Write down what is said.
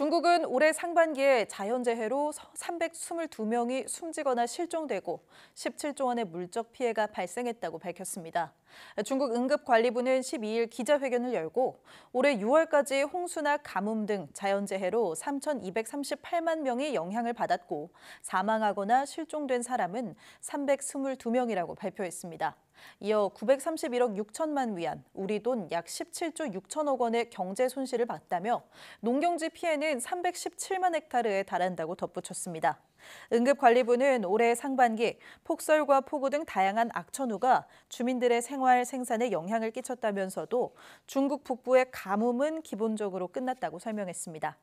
중국은 올해 상반기에 자연재해로 322명이 숨지거나 실종되고 17조 원의 물적 피해가 발생했다고 밝혔습니다. 중국 응급관리부는 12일 기자회견을 열고 올해 6월까지 홍수나 가뭄 등 자연재해로 3,238만 명이 영향을 받았고 사망하거나 실종된 사람은 322명이라고 발표했습니다. 이어 931억 6천만 위안, 우리 돈 약 17조 6천억 원의 경제 손실을 봤다며 농경지 피해는 317만 헥타르에 달한다고 덧붙였습니다. 응급관리부는 올해 상반기 폭설과 폭우 등 다양한 악천후가 주민들의 생활 생산에 영향을 끼쳤다면서도 중국 북부의 가뭄은 기본적으로 끝났다고 설명했습니다.